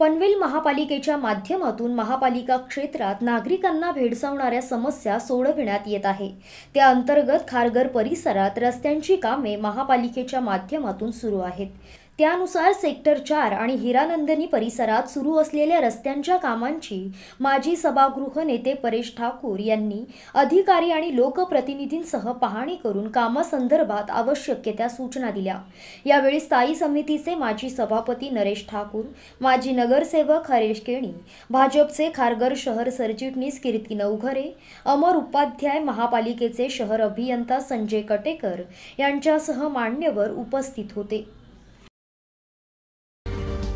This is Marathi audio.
पनवेल महापालिकेच्या माध्यमातून महापालिका क्षेत्रात नागरिकांना भेडसावणाऱ्या समस्या सोडविण्यात येत आहे त्या अंतर्गत खारघर परिसरात रस्त्यांची कामे महापालिकेच्या माध्यमातून सुरू आहेत त्यानुसार सेक्टर चार आणि हिरानंदनी परिसरात सुरू असलेल्या रस्त्यांच्या कामांची माजी सभागृह नेते परेश ठाकूर यांनी अधिकारी आणि लोकप्रतिनिधींसह पाहणी करून कामासंदर्भात आवश्यक त्या सूचना दिल्या यावेळी स्थायी समितीचे माजी सभापती नरेश ठाकूर माजी नगरसेवक हरेश केणी भाजपचे खारघर शहर सरचिटणीस कीर्ती नवघरे अमर उपाध्याय महापालिकेचे शहर अभियंता संजय कटेकर यांच्यासह मान्यवर उपस्थित होते